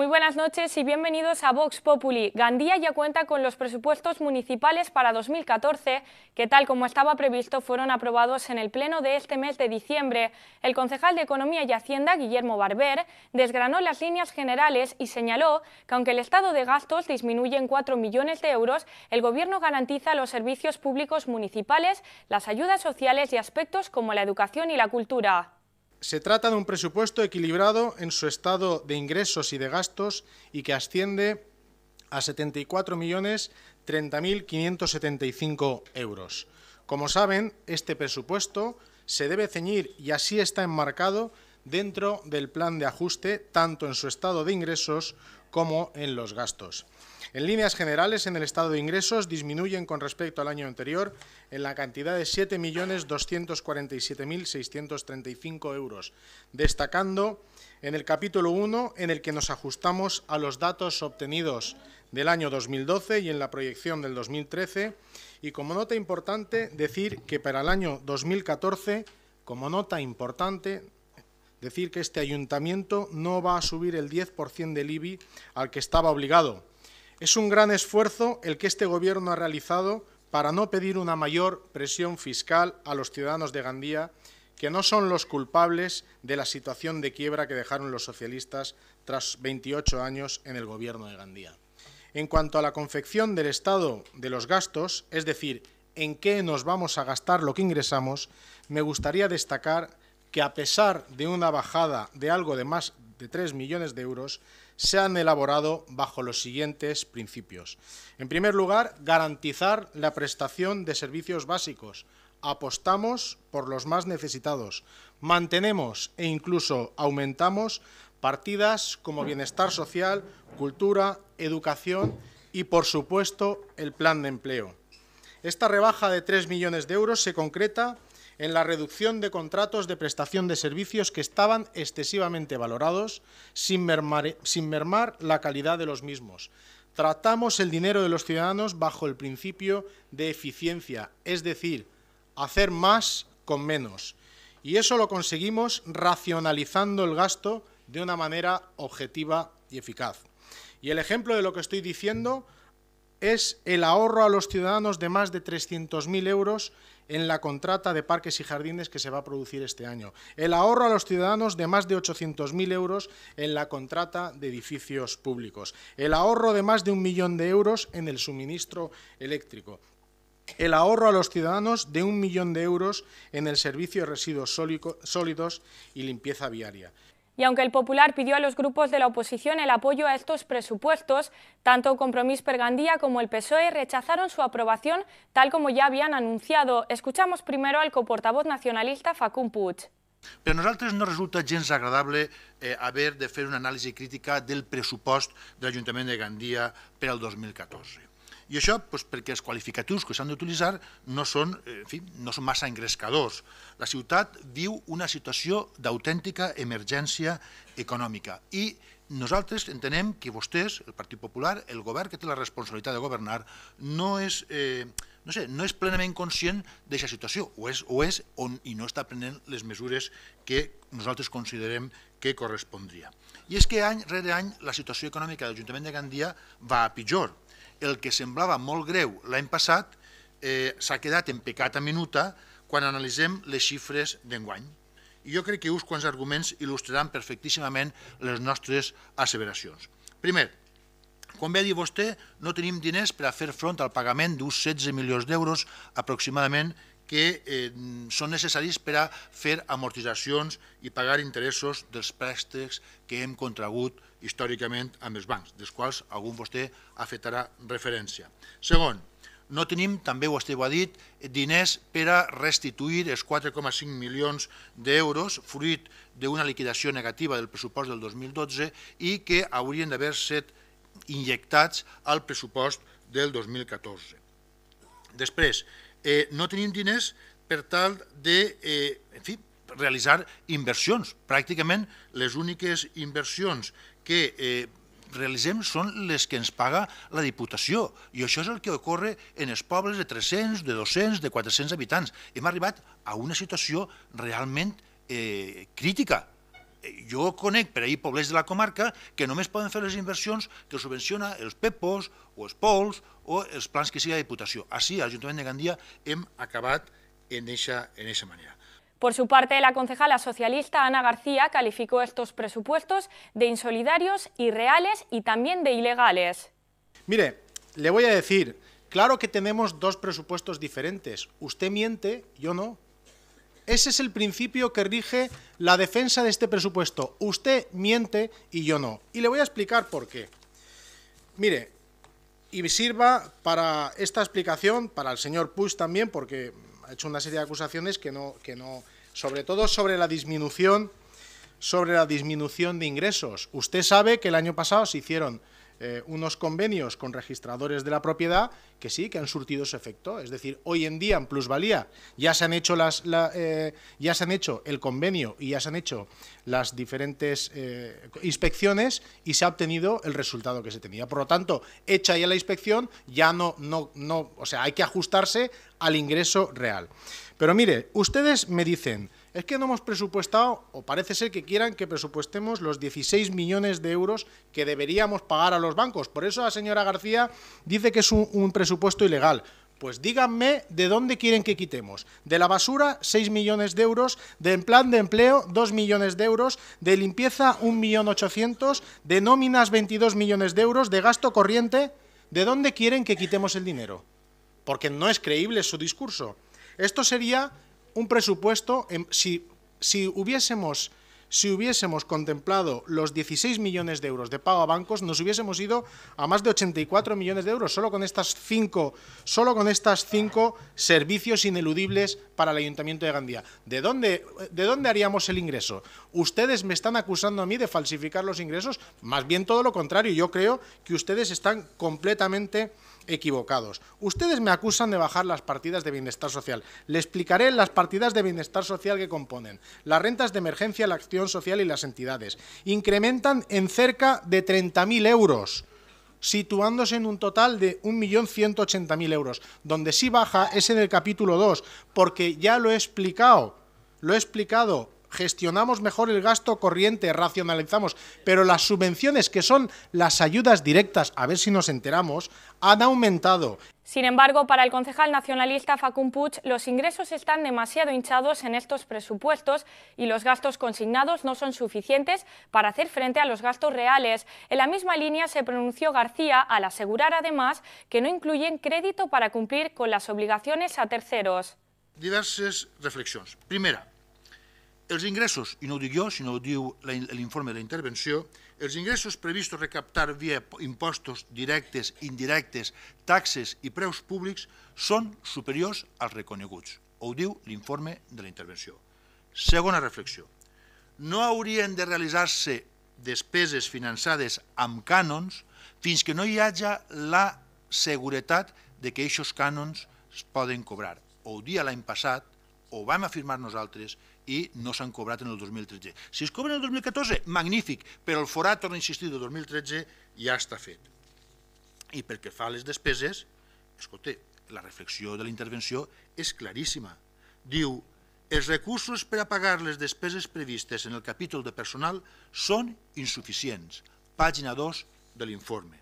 Muy buenas noches y bienvenidos a Vox Populi. Gandía ya cuenta con los presupuestos municipales para 2014, que tal como estaba previsto fueron aprobados en el pleno de este mes de diciembre. El concejal de Economía y Hacienda, Guillermo Barber, desgranó las líneas generales y señaló que aunque el estado de gastos disminuye en 4 millones de euros, el Gobierno garantiza los servicios públicos municipales, las ayudas sociales y aspectos como la educación y la cultura. Se trata de un presupuesto equilibrado en su estado de ingresos y de gastos y que asciende a 74.030.575 euros. Como saben, este presupuesto se debe ceñir, y así está enmarcado, dentro del plan de ajuste, tanto en su estado de ingresos como en los gastos. En líneas generales, en el estado de ingresos disminuyen con respecto al año anterior en la cantidad de 7.247.635 euros, destacando en el capítulo 1, en el que nos ajustamos a los datos obtenidos del año 2012 y en la proyección del 2013, y como nota importante decir que para el año 2014, como nota importante, decir que este ayuntamiento no va a subir el 10% del IBI al que estaba obligado. Es un gran esfuerzo el que este Gobierno ha realizado para no pedir una mayor presión fiscal a los ciudadanos de Gandía, que no son los culpables de la situación de quiebra que dejaron los socialistas tras 28 años en el Gobierno de Gandía. En cuanto a la confección del estado de los gastos, es decir, en qué nos vamos a gastar lo que ingresamos, me gustaría destacar que a pesar de una bajada de algo de más de 3 millones de euros, se han elaborado bajo los siguientes principios. En primer lugar, garantizar la prestación de servicios básicos. Apostamos por los más necesitados. Mantenemos e incluso aumentamos partidas como bienestar social, cultura, educación y, por supuesto, el plan de empleo. Esta rebaja de 3 millones de euros se concreta en la reducción de contratos de prestación de servicios que estaban excesivamente valorados sin mermar, la calidad de los mismos. Tratamos el dinero de los ciudadanos bajo el principio de eficiencia, es decir, hacer más con menos. Y eso lo conseguimos racionalizando el gasto de una manera objetiva y eficaz. Y el ejemplo de lo que estoy diciendo es el ahorro a los ciudadanos de más de 300.000 euros en la contrata de parques y jardines que se va a producir este año. El ahorro a los ciudadanos de más de 800.000 euros en la contrata de edificios públicos. El ahorro de más de un millón de euros en el suministro eléctrico el ahorro a los ciudadanos de un millón de euros en el servicio de residuos sólidos y limpieza viaria. Y aunque el Popular pidió a los grupos de la oposición el apoyo a estos presupuestos, tanto Compromís Gandía como el PSOE rechazaron su aprobación, tal como ya habían anunciado. Escuchamos primero al coportavoz nacionalista Facun Puig. pero nosotros no resulta gens agradable eh, haber de fer una análisis crítica del presupuesto del Ayuntamiento de Gandia per al 2014. I això doncs, perquè els qualificatius que s'han d'utilitzar no, són, eh, en fi, no són massa engrescadors. La ciutat viu una situació d'autèntica emergència econòmica i nosaltres entenem que vostès, el Partit Popular, el govern que té la responsabilitat de governar, no és, eh, no sé, no és plenament conscient d'aquesta situació, o és, o és on, i no està prenent les mesures que nosaltres considerem que correspondria. I és que any rere any la situació econòmica de l'Ajuntament de Gandia va a pitjor el que semblava molt greu l'any passat eh, s'ha quedat en pecat a minuta quan analitzem les xifres d'enguany. I jo crec que uns quants arguments il·lustraran perfectíssimament les nostres asseveracions. Primer, com bé ha dit vostè, no tenim diners per a fer front al pagament d'uns 16 milions d'euros aproximadament que eh, són necessaris per a fer amortitzacions i pagar interessos dels préstecs que hem contragut històricament amb els bancs, dels quals algun vostè afectarà referència. Segon, no tenim, també ho esteu dit, diners per a restituir els 4,5 milions d'euros fruit d'una liquidació negativa del pressupost del 2012 i que haurien d'haver set injectats al pressupost del 2014. Després, eh, no tenim diners per tal de, eh, en fi, realitzar inversions. Pràcticament les úniques inversions que eh, realitzem són les que ens paga la Diputació. I això és el que ocorre en els pobles de 300, de 200, de 400 habitants. Hem arribat a una situació realment eh, crítica Yo conec per hay pobles de la comarca que només pueden hacer las inversiones que subvenciona los PEPOs o els POLs o los plans que siga la Diputació. Así, el Ayuntamiento de Gandía hem acabat en en esa manera. Por su parte, la concejala socialista Ana García calificó estos presupuestos de insolidarios, irreales y también de ilegales. Mire, le voy a decir, claro que tenemos dos presupuestos diferentes. Usted miente, yo no. Ese es el principio que rige la defensa de este presupuesto. Usted miente y yo no. Y le voy a explicar por qué. Mire, y sirva para esta explicación, para el señor Push también, porque ha hecho una serie de acusaciones que no, que no sobre todo sobre la disminución sobre la disminución de ingresos. Usted sabe que el año pasado se hicieron eh, unos convenios con registradores de la propiedad que sí, que han surtido su efecto. Es decir, hoy en día en plusvalía ya se han hecho, las, eh, ya se han hecho el convenio y ya se han hecho las diferentes eh, inspecciones y se ha obtenido el resultado que se tenía. Por lo tanto, hecha ya la inspección, ya no, no, no, o sea, hay que ajustarse al ingreso real. Pero mire, ustedes me dicen, es que no hemos presupuestado, o parece ser que quieran que presupuestemos los 16 millones de euros que deberíamos pagar a los bancos. Por eso la señora García dice que es un, presupuesto ilegal. Pues díganme de dónde quieren que quitemos. De la basura, 6 millones de euros. De plan de empleo, 2 millones de euros. De limpieza, 1.800.000. De nóminas, 22 millones de euros. De gasto corriente, ¿de dónde quieren que quitemos el dinero? Porque no es creíble su discurso. Esto sería un presupuesto, si, si, hubiésemos, si hubiésemos contemplado los 16 millones de euros de pago a bancos, nos hubiésemos ido a más de 84 millones de euros, solo con estas cinco, solo con estas servicios ineludibles para el Ayuntamiento de Gandía. ¿De dónde, ¿De dónde haríamos el ingreso? Ustedes me están acusando a mí de falsificar los ingresos, más bien todo lo contrario, yo creo que ustedes están completamente equivocados. Ustedes me acusan de bajar las partidas de bienestar social. Le explicaré las partidas de bienestar social que componen. Las rentas de emergencia, la acción social y las entidades. Incrementan en cerca de 30.000 euros situándose en un total de 1.180.000 euros. Donde sí baja es en el capítulo 2, porque ya lo he explicado, lo he explicado, gestionamos mejor el gasto corriente, racionalizamos, pero las subvenciones, que son las ayudas directas, a ver si nos enteramos, han aumentado. Sin embargo, para el concejal nacionalista Facun Puig, los ingresos están demasiado hinchados en estos presupuestos y los gastos consignados no son suficientes para hacer frente a los gastos reales. En la misma línea se pronunció García al asegurar además que no incluyen crédito para cumplir con las obligaciones a terceros. Diversas reflexiones. Primera, Els ingressos, i no ho dic jo, sinó ho diu l'informe de la intervenció, els ingressos previstos recaptar via impostos directes, indirectes, taxes i preus públics són superiors als reconeguts, ho diu l'informe de la intervenció. Segona reflexió. No haurien de realitzar-se despeses finançades amb cànons fins que no hi hagi la seguretat de que aquests cànons es poden cobrar. Ho dia l'any passat, ho vam afirmar nosaltres, i no s'han cobrat en el 2013. Si es cobren el 2014, magnífic, però el forat, torna a insistir, del 2013 ja està fet. I pel que fa a les despeses, escolta, la reflexió de la intervenció és claríssima. Diu, els recursos per a pagar les despeses previstes en el capítol de personal són insuficients. Pàgina 2 de l'informe.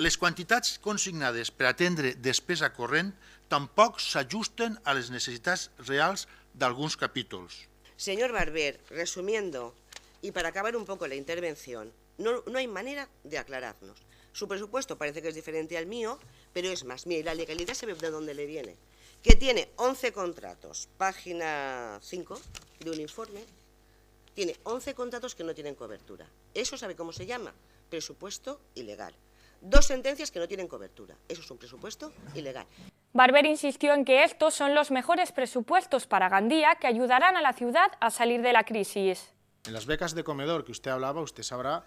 Les quantitats consignades per atendre despesa corrent tampoc s'ajusten a les necessitats reals algunos capítulos. Señor Barber, resumiendo, y para acabar un poco la intervención, no, hay manera de aclararnos. Su presupuesto parece que es diferente al mío, pero es más, y la legalidad se ve de dónde le viene. Que tiene 11 contratos, página 5 de un informe, tiene 11 contratos que no tienen cobertura. Eso sabe cómo se llama, presupuesto ilegal dos sentencias que no tienen cobertura. Eso es un presupuesto ilegal. Barber insistió en que estos son los mejores presupuestos para Gandía que ayudarán a la ciudad a salir de la crisis. En las becas de comedor que usted hablaba, usted sabrá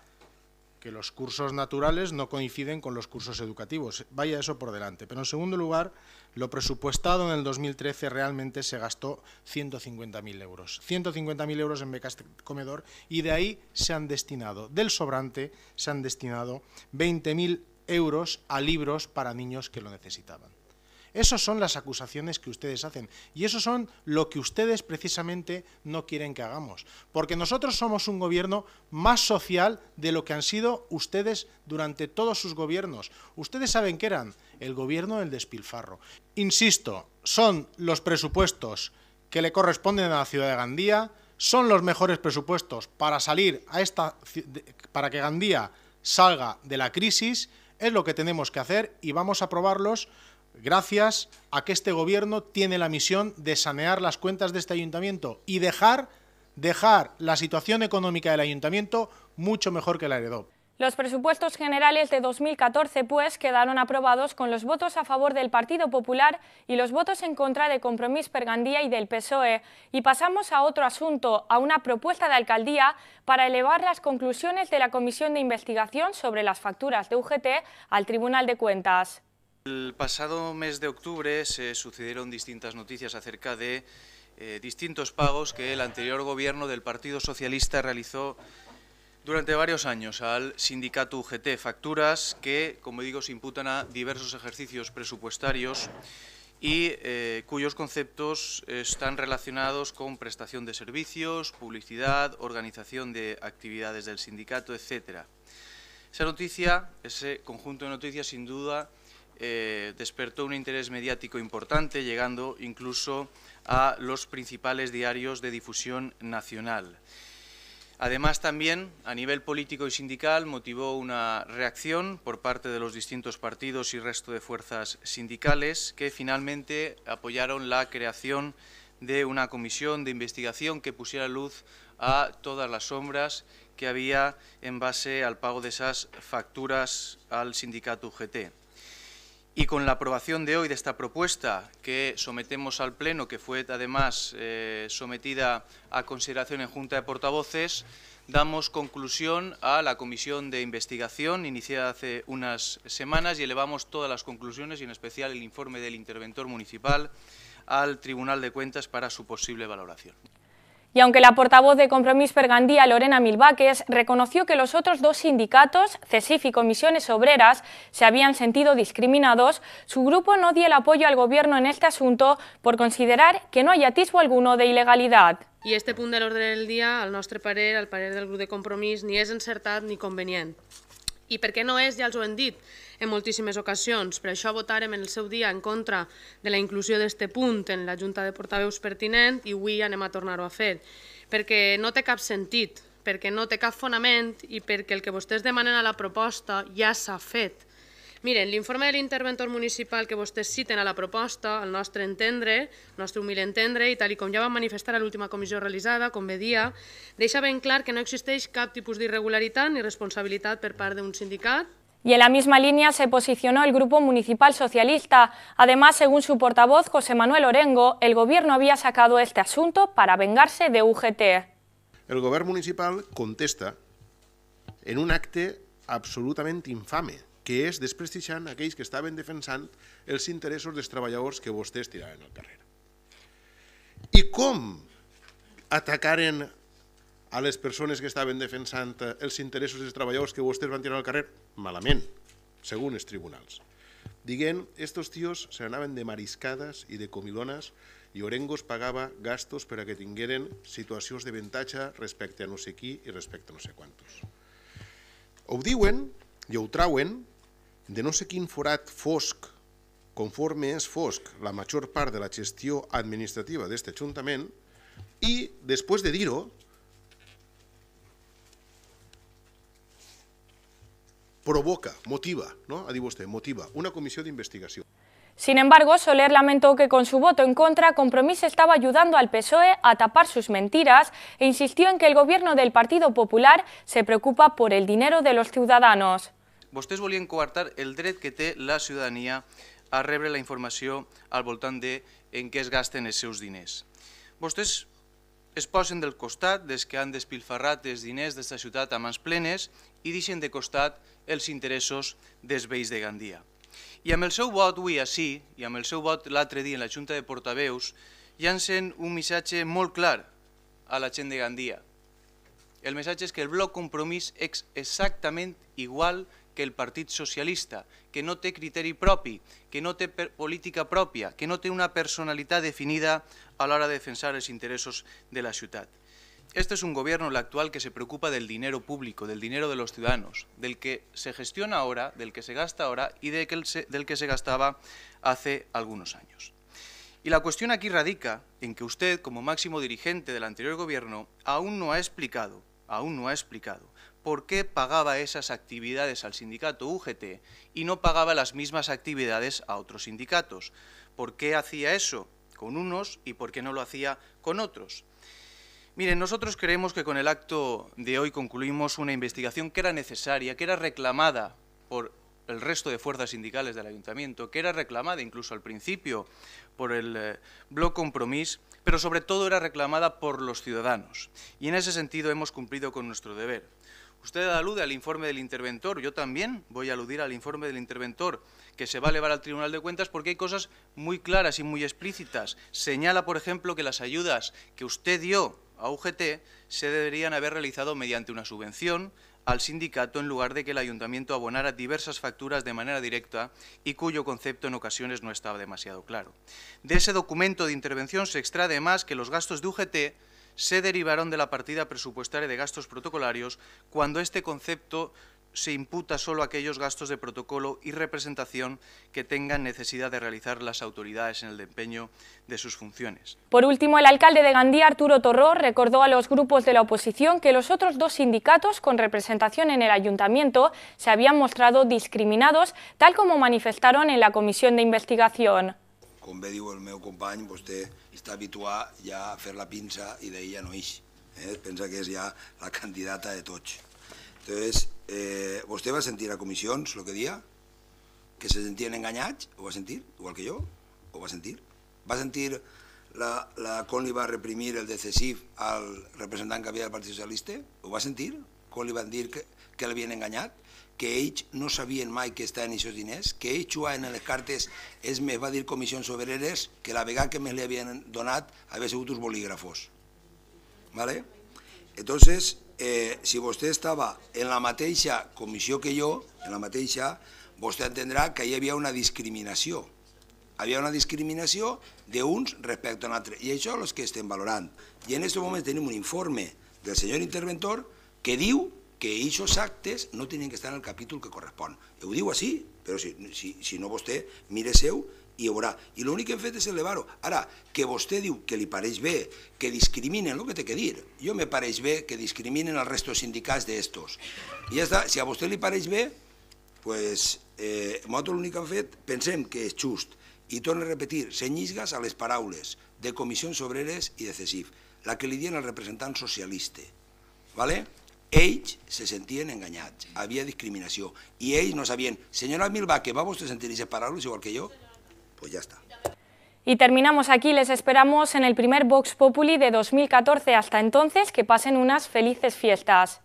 que los cursos naturales no coinciden con los cursos educativos. Vaya eso por delante. Pero en segundo lugar, lo presupuestado en el 2013 realmente se gastó 150.000 euros. 150.000 euros en becas comedor y de ahí se han destinado, del sobrante, se han destinado 20.000 euros a libros para niños que lo necesitaban. Esas son las acusaciones que ustedes hacen y eso son lo que ustedes precisamente no quieren que hagamos, porque nosotros somos un gobierno más social de lo que han sido ustedes durante todos sus gobiernos. Ustedes saben que eran el gobierno del despilfarro. Insisto, son los presupuestos que le corresponden a la ciudad de Gandía, son los mejores presupuestos para salir a esta para que Gandía salga de la crisis, es lo que tenemos que hacer y vamos a aprobarlos gracias a que este gobierno tiene la misión de sanear las cuentas de este ayuntamiento y dejar, dejar la situación económica del ayuntamiento mucho mejor que la heredó. Los presupuestos generales de 2014, pues, quedaron aprobados con los votos a favor del Partido Popular y los votos en contra de Compromís Pergandía y del PSOE. Y pasamos a otro asunto, a una propuesta de alcaldía para elevar las conclusiones de la Comisión de Investigación sobre las facturas de UGT al Tribunal de Cuentas. El pasado mes de octubre se sucedieron distintas noticias acerca de eh, distintos pagos que el anterior gobierno del Partido Socialista realizó durante varios años al sindicato UGT, facturas que, como digo, se imputan a diversos ejercicios presupuestarios y eh, cuyos conceptos están relacionados con prestación de servicios, publicidad, organización de actividades del sindicato, etc. Esa noticia, ese conjunto de noticias, sin duda, eh, despertó un interés mediático importante, llegando incluso a los principales diarios de difusión nacional. Además, también, a nivel político y sindical, motivó una reacción por parte de los distintos partidos y resto de fuerzas sindicales que finalmente apoyaron la creación de una comisión de investigación que pusiera luz a todas las sombras que había en base al pago de esas facturas al sindicato UGT. Y con la aprobación de hoy de esta propuesta que sometemos al Pleno, que fue además eh, sometida a consideración en Junta de Portavoces, damos conclusión a la comisión de investigación iniciada hace unas semanas y elevamos todas las conclusiones y en especial el informe del interventor municipal al Tribunal de Cuentas para su posible valoración. Y aunque la portavoz de Compromís Pergandía, Lorena Milbaques, reconoció que los otros dos sindicatos, CESIF y Comisiones Obreras, se habían sentido discriminados, su grupo no dio el apoyo al Gobierno en este asunto por considerar que no hay atisbo alguno de ilegalidad. Y este punto del orden del día, al nostre parer, al parer del Grupo de compromís, ni es insertado ni conveniente. ¿Y por qué no es? ja els ho dit, en moltíssimes ocasions. Per això votarem en el seu dia en contra de la inclusió d'aquest punt en la Junta de Portaveus pertinent i avui anem a tornar-ho a fer, perquè no té cap sentit, perquè no té cap fonament i perquè el que vostès demanen a la proposta ja s'ha fet. Miren, l'informe de l'interventor municipal que vostès citen a la proposta, al nostre entendre, al nostre humil entendre, i tal i com ja vam manifestar a l'última comissió realitzada, com ve dia, deixa ben clar que no existeix cap tipus d'irregularitat ni responsabilitat per part d'un sindicat Y en la misma línea se posicionó el Grupo Municipal Socialista. Además, según su portavoz, José Manuel Orengo, el Gobierno había sacado este asunto para vengarse de UGT. El Gobierno Municipal contesta en un acto absolutamente infame, que es desprestigiar a aquellos que estaban defensant intereses de los trabajadores que en la carrera. ¿Y cómo atacar en a les persones que estaven defensant eh, els interessos dels treballadors que vostès van tirar al carrer, malament, segons els tribunals. Diguent, estos tios se n'anaven de mariscades i de comilones i Orengos pagava gastos per a que tingueren situacions d'avantatge respecte a no sé qui i respecte a no sé quantos. Ho diuen i ho trauen de no sé quin forat fosc, conforme és fosc la major part de la gestió administrativa d'aquest Ajuntament, i després de dir-ho, provoca, motiva, ¿no? dicho usted, motiva una comisión de investigación. Sin embargo, Soler lamentó que con su voto en contra, Compromís estaba ayudando al PSOE a tapar sus mentiras e insistió en que el gobierno del Partido Popular se preocupa por el dinero de los ciudadanos. Vostès volien coartar el dret que té la ciudadanía a rebre la información... al voltant de en qué es gasten esos seus es posen del costat dels que han despilfarrat els diners d'esta ciutat a mans plenes i deixen de costat els interessos dels veïns de Gandia. I amb el seu vot avui així, i amb el seu vot l'altre dia en la Junta de Portaveus, llancen un missatge molt clar a la gent de Gandia. El missatge és que el bloc compromís és exactament igual que que el Partido Socialista, que no te criteri propio que no política propia... que no una personalidad definida a la hora de defensar los intereses de la ciudad. Este es un gobierno, el actual, que se preocupa del dinero público, del dinero de los ciudadanos, del que se gestiona ahora, del que se gasta ahora y del que se gastaba hace algunos años. Y la cuestión aquí radica en que usted, como máximo dirigente del anterior gobierno, aún no ha explicado, aún no ha explicado por qué pagaba esas actividades al sindicato UGT y no pagaba las mismas actividades a otros sindicatos. ¿Por qué hacía eso con unos y por qué no lo hacía con otros? Miren, nosotros creemos que con el acto de hoy concluimos una investigación que era necesaria, que era reclamada por el resto de fuerzas sindicales del ayuntamiento, que era reclamada incluso al principio por el Bloque eh, Bloc Compromís, pero sobre todo era reclamada por los ciudadanos. Y en ese sentido hemos cumplido con nuestro deber. Usted alude al informe del interventor, yo también voy a aludir al informe del interventor, que se va a elevar al Tribunal de Cuentas porque hay cosas muy claras y muy explícitas. Señala, por ejemplo, que las ayudas que usted dio a UGT se deberían haber realizado mediante una subvención al sindicato en lugar de que el ayuntamiento abonara diversas facturas de manera directa y cuyo concepto en ocasiones no estaba demasiado claro. De ese documento de intervención se extrae además que los gastos de UGT se derivaron de la partida presupuestaria de gastos protocolarios cuando este concepto se imputa solo a aquellos gastos de protocolo y representación que tengan necesidad de realizar las autoridades en el desempeño de sus funciones. Por último, el alcalde de Gandía, Arturo Torró, recordó a los grupos de la oposición que los otros dos sindicatos con representación en el ayuntamiento se habían mostrado discriminados, tal como manifestaron en la comisión de investigación. com bé diu el meu company, vostè està habituat ja a fer la pinça i d'ahir ja no eix. Eh? Pensa que és ja la candidata de tots. Entonces, eh, ¿vostè va sentir a comissions lo que dia? ¿Que se sentien enganyats? ¿Ho va sentir? Igual que jo? ¿Ho va sentir? ¿Va sentir la, la com li va reprimir el decessiu al representant que havia del Partit Socialista? ¿Ho va sentir? Com li van dir que, que l'havien enganyat? que ells no sabien mai que estaven aquests diners, que ells jugaven en les cartes, ells me va dir comissions obreres, que la vegada que me li havien donat havia sigut uns bolígrafos. ¿Vale? Entonces, eh, si vostè estava en la mateixa comissió que jo, en la mateixa, vostè entendrà que hi havia una discriminació. Hi havia una discriminació d'uns respecte a un altre. I això és el que estem valorant. I en aquest moment tenim un informe del senyor interventor que diu que aquests actes no tenen que estar en el capítol que correspon. Ho diu així, però si, si, si no vostè mire seu i ho veurà. I l'únic que hem fet és elevar-ho. Ara, que vostè diu que li pareix bé, que discriminen, el que té que dir. Jo me pareix bé que discriminen els restos sindicats d'estos. I ja està, si a vostè li pareix bé, pues, eh, nosaltres l'únic que hem fet, pensem que és just. I torno a repetir, senyisgas a les paraules de comissions obreres i de CESIF, la que li diuen al representant socialista. ¿Vale? Age se sentían engañados, había discriminación y Age no sabían, señora Milba, que vamos a sentir separados igual que yo, Pues ya está. Y terminamos aquí, les esperamos en el primer Vox Populi de 2014. Hasta entonces, que pasen unas felices fiestas.